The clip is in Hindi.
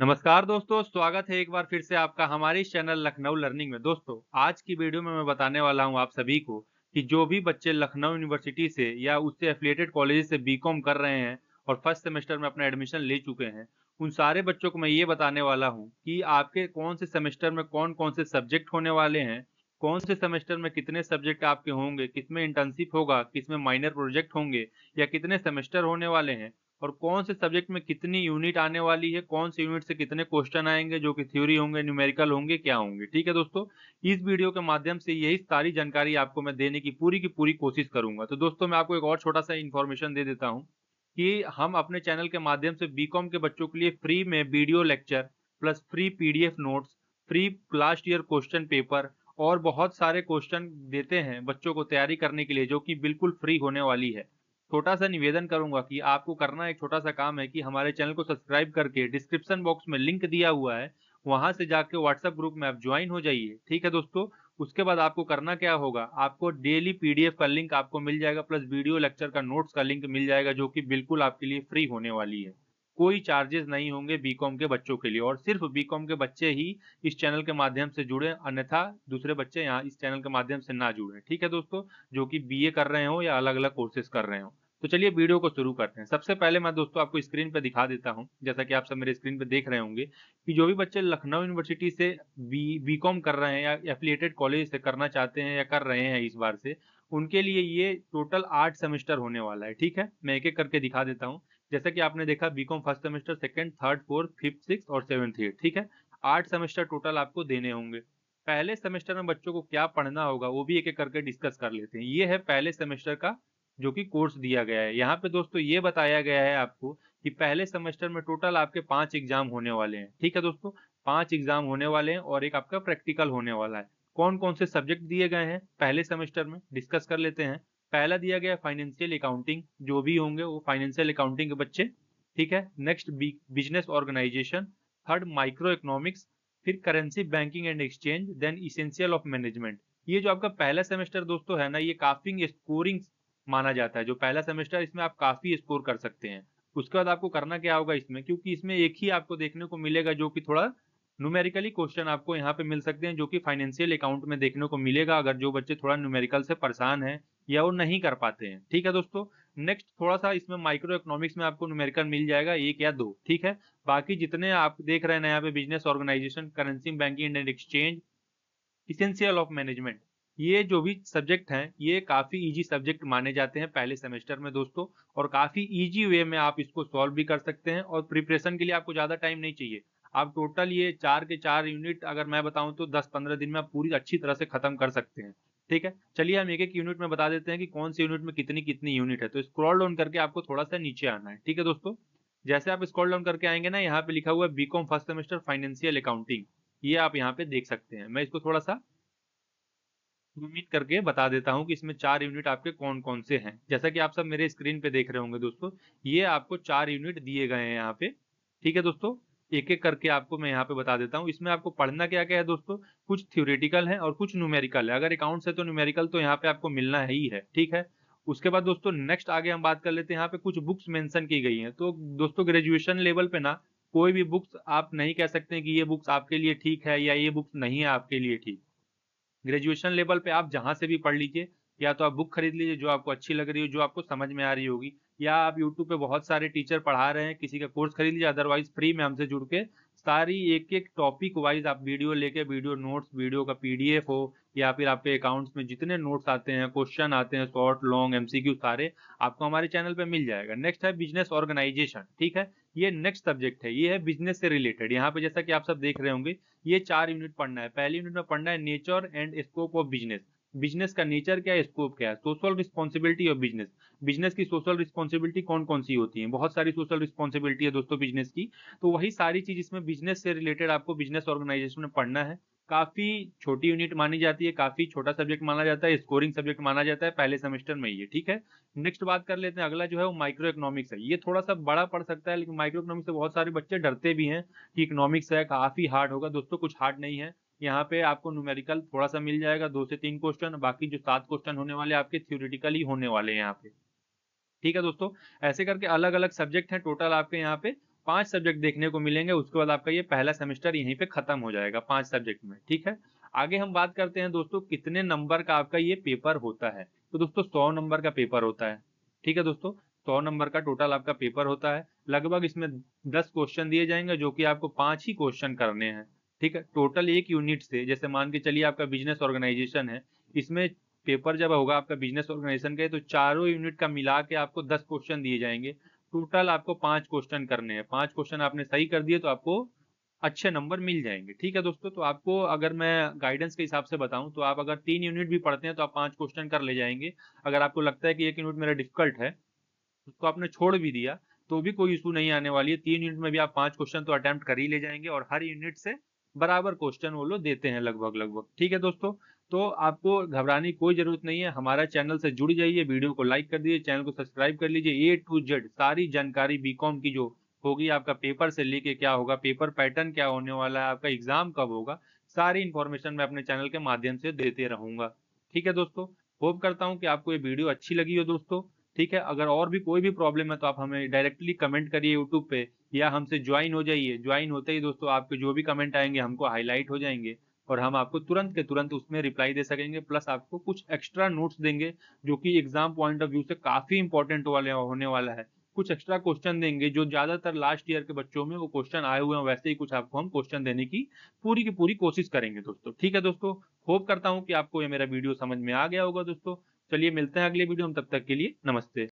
नमस्कार दोस्तों स्वागत है एक बार फिर से आपका हमारे चैनल लखनऊ लर्निंग में दोस्तों आज की वीडियो में मैं बताने वाला हूं आप सभी को कि जो भी बच्चे लखनऊ यूनिवर्सिटी से या उससे एफिलेटेड कॉलेज से बीकॉम कर रहे हैं और फर्स्ट सेमेस्टर में अपना एडमिशन ले चुके हैं उन सारे बच्चों को मैं ये बताने वाला हूँ कि आपके कौन से सेमेस्टर में कौन कौन से सब्जेक्ट होने वाले हैं कौन से सेमेस्टर में कितने सब्जेक्ट आपके होंगे किसमें इंटर्नशिप होगा किसमें माइनर प्रोजेक्ट होंगे या कितने सेमेस्टर होने वाले हैं और कौन से सब्जेक्ट में कितनी यूनिट आने वाली है कौन से यूनिट से कितने क्वेश्चन आएंगे जो कि थ्योरी होंगे न्यूमेरिकल होंगे क्या होंगे ठीक है दोस्तों इस वीडियो के माध्यम से यही सारी जानकारी आपको मैं देने की पूरी की पूरी कोशिश करूंगा तो दोस्तों मैं आपको एक और छोटा सा इन्फॉर्मेशन दे देता हूँ कि हम अपने चैनल के माध्यम से बी के बच्चों के लिए फ्री में video lecture plus free PDF notes free last year question paper और बहुत सारे क्वेश्चन देते हैं बच्चों को तैयारी करने के लिए जो कि बिल्कुल फ्री होने वाली है छोटा सा निवेदन करूंगा कि आपको करना एक छोटा सा काम है कि हमारे चैनल को सब्सक्राइब करके डिस्क्रिप्शन बॉक्स में लिंक दिया हुआ है वहां से जाके व्हाट्सएप ग्रुप में आप ज्वाइन हो जाइए ठीक है दोस्तों उसके बाद आपको करना क्या होगा आपको डेली पीडीएफ का लिंक आपको मिल जाएगा प्लस वीडियो लेक्चर का नोट्स का लिंक मिल जाएगा जो कि बिल्कुल आपके लिए फ्री होने वाली है कोई चार्जेस नहीं होंगे बीकॉम के बच्चों के लिए और सिर्फ बीकॉम के बच्चे ही इस चैनल के माध्यम से जुड़े अन्यथा दूसरे बच्चे यहाँ इस चैनल के माध्यम से ना जुड़े ठीक है दोस्तों जो कि बीए कर रहे हो या अलग अलग कोर्सेज कर रहे हो तो चलिए वीडियो को शुरू करते हैं सबसे पहले मैं दोस्तों आपको स्क्रीन पर दिखा देता हूं जैसा कि आप सब मेरे स्क्रीन पर देख रहे होंगे कि जो भी बच्चे लखनऊ यूनिवर्सिटी से बी कॉम कर रहे हैं या एफिलिएटेड कॉलेज से करना चाहते हैं या कर रहे हैं इस बार से उनके लिए ये टोटल आठ सेमेस्टर होने वाला है ठीक है मैं एक एक करके दिखा देता हूँ जैसा कि आपने देखा B com first semester second third fourth fifth six और सेवेंथ एट ठीक है आठ सेमेस्टर टोटल आपको देने होंगे पहले सेमेस्टर में बच्चों को क्या पढ़ना होगा वो भी एक एक करके डिस्कस कर लेते हैं ये है पहले सेमेस्टर का जो कि कोर्स दिया गया है यहाँ पे दोस्तों ये बताया गया है आपको कि पहले सेमेस्टर में टोटल आपके पांच एग्जाम होने वाले हैं ठीक है दोस्तों पांच एग्जाम होने वाले हैं और एक आपका प्रैक्टिकल होने वाला है कौन कौन से सब्जेक्ट दिए गए हैं पहले सेमेस्टर में डिस्कस कर लेते हैं पहला दिया गया फाइनेंशियल अकाउंटिंग जो भी होंगे वो फाइनेंशियल अकाउंटिंग के बच्चे ठीक है next business organisation third micro economics फिर currency banking and exchange then essential of management ये जो आपका पहला सेमेस्टर दोस्तों है ना ये काफी स्कोरिंग माना जाता है जो पहला सेमेस्टर इसमें आप काफी स्कोर कर सकते हैं उसके बाद आपको करना क्या होगा इसमें क्योंकि इसमें एक ही आपको देखने को मिलेगा जो कि थोड़ा न्यूमेरिकली क्वेश्चन आपको यहाँ पे मिल सकते हैं जो कि फाइनेंशियल अकाउंट में देखने को मिलेगा अगर जो बच्चे थोड़ा न्यूमेरिकल से परेशान है या वो नहीं कर पाते हैं ठीक है दोस्तों नेक्स्ट थोड़ा सा इसमें माइक्रो इकोनॉमिक्स में आपको न्यूमेरिकल मिल जाएगा एक या दो ठीक है बाकी जितने आप देख रहे हैं यहाँ पे business organisation currency banking and exchange essential of management ये जो भी सब्जेक्ट हैं ये काफ़ी इजी सब्जेक्ट माने जाते हैं पहले सेमेस्टर में दोस्तों और काफ़ी इजी वे में आप इसको सॉल्व भी कर सकते हैं और प्रिपरेशन के लिए आपको ज़्यादा टाइम नहीं चाहिए आप टोटल ये चार के चार यूनिट अगर मैं बताऊं तो 10-15 दिन में आप पूरी अच्छी तरह से खत्म कर सकते हैं ठीक है चलिए हम एक एक यूनिट में बता देते हैं कि कौन से यूनिट में कितनी कितनी यूनिट है तो स्क्रॉल डाउन करके आपको थोड़ा सा नीचे आना है ठीक है दोस्तों जैसे आप स्क्रॉल डाउन करके आएंगे ना यहाँ पे लिखा हुआ है B com first semester financial accounting ये आप यहाँ पे देख सकते हैं मैं इसको थोड़ा सा जूम इन करके बता देता हूँ कि इसमें चार यूनिट आपके कौन कौन से हैं जैसा कि आप सब मेरे स्क्रीन पे देख रहे होंगे दोस्तों ये आपको चार यूनिट दिए गए हैं यहाँ पे ठीक है दोस्तों एक एक करके आपको मैं यहाँ पे बता देता हूँ इसमें आपको पढ़ना क्या क्या है दोस्तों कुछ थ्योरेटिकल है और कुछ न्यूमेरिकल है अगर अकाउंट है तो न्यूमेरिकल तो यहाँ पे आपको मिलना है ही है ठीक है उसके बाद दोस्तों नेक्स्ट आगे हम बात कर लेते हैं यहाँ पे कुछ बुक्स मेंशन की गई हैं तो दोस्तों ग्रेजुएशन लेवल पे ना कोई भी बुक्स आप नहीं कह सकते कि ये बुक्स आपके लिए ठीक है या ये बुक्स नहीं है आपके लिए ठीक ग्रेजुएशन लेवल पे आप जहाँ से भी पढ़ लीजिए या तो आप बुक खरीद लीजिए जो आपको अच्छी लग रही हो जो आपको समझ में आ रही होगी या आप यूट्यूब पे बहुत सारे टीचर पढ़ा रहे हैं किसी का कोर्स खरीद लीजिए अदरवाइज फ्री में हमसे जुड़ के सारी एक एक टॉपिक वाइज आप वीडियो लेके वीडियो नोट्स वीडियो का पीडीएफ हो या फिर आपके अकाउंट्स में जितने नोट्स आते हैं क्वेश्चन आते हैं शॉर्ट लॉन्ग एमसीक्यू सारे आपको हमारे चैनल पे मिल जाएगा नेक्स्ट है बिजनेस ऑर्गेनाइजेशन ठीक है ये नेक्स्ट सब्जेक्ट है ये है बिजनेस से रिलेटेड यहाँ पे जैसा कि आप सब देख रहे होंगे ये चार यूनिट पढ़ना है पहली यूनिट में पढ़ना है nature and scope of business business का नेचर क्या है स्कोप क्या है social responsibility of business business की सोशल रिस्पॉन्सिबिलिटी कौन कौन सी होती है बहुत सारी सोशल रिस्पॉन्सिबिलिटी है दोस्तों बिजनेस की तो वही सारी चीज इसमें बिजनेस से रिलेटेड आपको बिजनेस ऑर्गेनाइजेशन में पढ़ना है काफी छोटी यूनिट मानी जाती है काफी छोटा सब्जेक्ट माना जाता है स्कोरिंग सब्जेक्ट माना जाता है पहले सेमेस्टर में ये ठीक है नेक्स्ट बात कर लेते हैं अगला जो है वो माइक्रो इकोनॉमिक्स है ये थोड़ा सा बड़ा पड़ सकता है लेकिन माइक्रो इकोनॉमिक्स से बहुत सारे बच्चे डरते भी हैं कि इकोनॉमिक्स है काफी हार्ड होगा दोस्तों कुछ हार्ड नहीं है यहाँ पे आपको न्यूमेरिकल थोड़ा सा मिल जाएगा दो से तीन क्वेश्चन बाकी जो सात क्वेश्चन होने वाले आपके ही होने वाले हैं यहाँ पे ठीक है दोस्तों ऐसे करके अलग अलग सब्जेक्ट हैं टोटल आपके यहाँ पे पांच सब्जेक्ट देखने को मिलेंगे उसके बाद आपका ये पहला सेमेस्टर यहीं पे खत्म हो जाएगा पांच सब्जेक्ट में ठीक है आगे हम बात करते हैं दोस्तों कितने नंबर का आपका ये पेपर होता है तो दोस्तों सौ नंबर का पेपर होता है ठीक है दोस्तों सौ नंबर का टोटल आपका पेपर होता है लगभग इसमें दस क्वेश्चन दिए जाएंगे जो कि आपको पांच ही क्वेश्चन करने हैं ठीक है टोटल एक यूनिट से जैसे मान के चलिए आपका बिजनेस ऑर्गेनाइजेशन है इसमें पेपर जब होगा आपका बिजनेस ऑर्गेनाइजेशन का तो चारों यूनिट का मिला के आपको दस क्वेश्चन दिए जाएंगे टोटल आपको पांच क्वेश्चन करने हैं पांच क्वेश्चन आपने सही कर दिए तो आपको अच्छे नंबर मिल जाएंगे ठीक है दोस्तों तो आपको अगर मैं गाइडेंस के हिसाब से बताऊं तो आप अगर तीन यूनिट भी पढ़ते हैं तो आप पांच क्वेश्चन कर ले जाएंगे अगर आपको लगता है कि एक यूनिट मेरा डिफिकल्ट है उसको आपने छोड़ भी दिया तो भी कोई इशू नहीं आने वाली है तीन यूनिट में भी आप पांच क्वेश्चन तो अटैम्प्ट कर ही ले जाएंगे और हर यूनिट से बराबर क्वेश्चन वो लोग देते हैं लगभग लगभग ठीक है दोस्तों तो आपको घबराने कोई जरूरत नहीं है हमारा चैनल से जुड़ जाइए वीडियो को लाइक कर दीजिए चैनल को सब्सक्राइब कर लीजिए ए टू जेड सारी जानकारी बीकॉम की जो होगी आपका पेपर से लेके क्या होगा पेपर पैटर्न क्या होने वाला है आपका एग्जाम कब होगा सारी इन्फॉर्मेशन मैं अपने चैनल के माध्यम से देते रहूंगा ठीक है दोस्तों होप करता हूँ कि आपको ये वीडियो अच्छी लगी हो दोस्तों ठीक है अगर और भी कोई भी प्रॉब्लम है तो आप हमें डायरेक्टली कमेंट करिए यूट्यूब पे या हमसे ज्वाइन हो जाइए ज्वाइन होते ही दोस्तों आपके जो भी कमेंट आएंगे हमको हाईलाइट हो जाएंगे और हम आपको तुरंत के तुरंत उसमें रिप्लाई दे सकेंगे प्लस आपको कुछ एक्स्ट्रा नोट्स देंगे जो कि एग्जाम पॉइंट ऑफ व्यू से काफी इंपॉर्टेंट वाले होने वाला है कुछ एक्स्ट्रा क्वेश्चन देंगे जो ज्यादातर लास्ट ईयर के बच्चों में वो क्वेश्चन आए हुए हैं वैसे ही कुछ आपको हम क्वेश्चन देने की पूरी की पूरी कोशिश करेंगे दोस्तों ठीक है दोस्तों होप करता हूँ कि आपको ये मेरा वीडियो समझ में आ गया होगा दोस्तों चलिए मिलते हैं अगले वीडियो हम तब तक के लिए नमस्ते